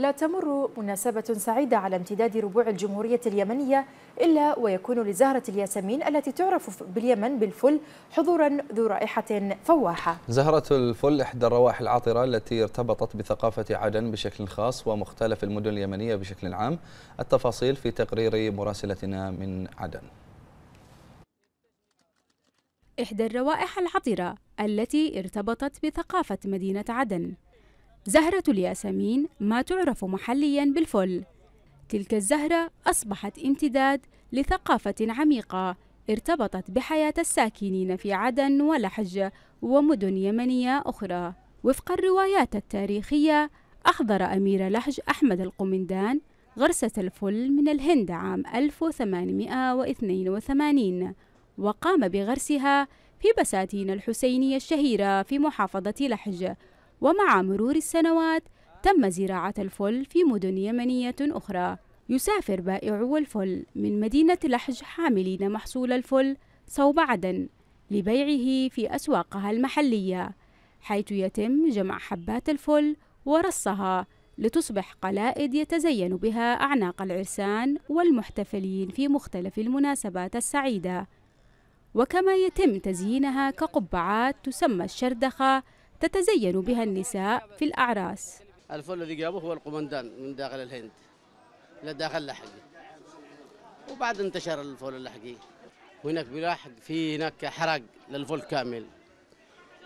لا تمر مناسبة سعيدة على امتداد ربوع الجمهورية اليمنية إلا ويكون لزهرة الياسمين التي تعرف باليمن بالفل حضورا ذو رائحة فواحة زهرة الفل إحدى الروائح العطرة التي ارتبطت بثقافة عدن بشكل خاص ومختلف المدن اليمنية بشكل عام التفاصيل في تقرير مراسلتنا من عدن إحدى الروائح العطرة التي ارتبطت بثقافة مدينة عدن زهرة الياسمين ما تعرف محليا بالفل تلك الزهرة أصبحت امتداد لثقافة عميقة ارتبطت بحياة الساكنين في عدن ولحج ومدن يمنية أخرى وفق الروايات التاريخية أحضر أمير لحج أحمد القمندان غرسة الفل من الهند عام 1882 وقام بغرسها في بساتين الحسينية الشهيرة في محافظة لحج ومع مرور السنوات تم زراعة الفل في مدن يمنية أخرى يسافر بائعو الفل من مدينة لحج حاملين محصول الفل صوب عدن لبيعه في أسواقها المحلية حيث يتم جمع حبات الفل ورصها لتصبح قلائد يتزين بها أعناق العرسان والمحتفلين في مختلف المناسبات السعيدة وكما يتم تزيينها كقبعات تسمى الشردخة تتزين بها النساء في الأعراس الفول الذي جابوه هو القمندان من داخل الهند الى داخل اللحقي وبعد انتشر الفول اللحقي هناك بلاحق في هناك حرق للفول كامل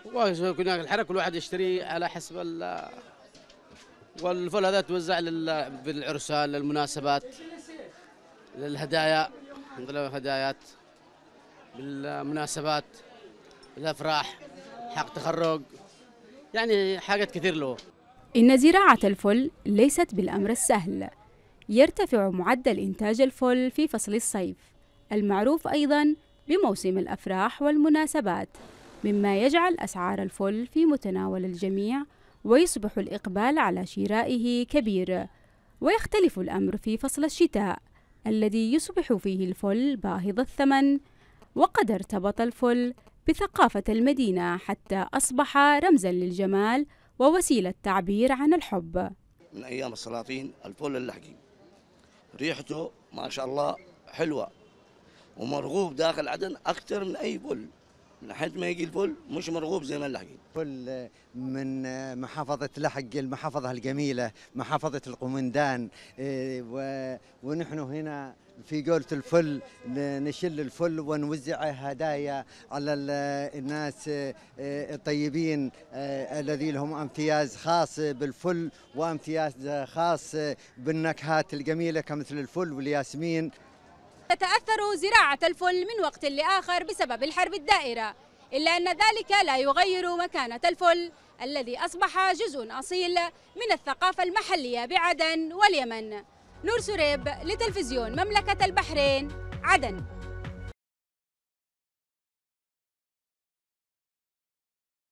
وهناك الحرق كل واحد يشتري على حسب ال والفول هذا توزع بالعرسان للمناسبات للهدايا نظلم هدايات بالمناسبات الافراح حق تخرج يعني حاجات كتير له إن زراعة الفل ليست بالأمر السهل يرتفع معدل إنتاج الفل في فصل الصيف المعروف أيضا بموسم الأفراح والمناسبات مما يجعل أسعار الفل في متناول الجميع ويصبح الإقبال على شرائه كبير ويختلف الأمر في فصل الشتاء الذي يصبح فيه الفل باهظ الثمن وقد ارتبط الفل بثقافة المدينة حتى أصبح رمزا للجمال ووسيلة تعبير عن الحب من أيام السلاطين الفل اللحقي ريحته ما شاء الله حلوة ومرغوب داخل عدن أكثر من أي فل من حد ما يجي الفل مش مرغوب زي ما اللحقي فل من محافظة لحق المحافظة الجميلة محافظة القومندان إيه، ونحن هنا في جولة الفل نشل الفل ونوزع هدايا على الناس آه، الطيبين آه، الذين هم امتياز خاص بالفل وامتياز خاص بالنكهات الجميلة كمثل الفل والياسمين تتأثر زراعة الفل من وقت لآخر بسبب الحرب الدائرة إلا أن ذلك لا يغير مكانة الفل الذي أصبح جزء أصيل من الثقافة المحلية بعدن واليمن نور سريب لتلفزيون مملكة البحرين عدن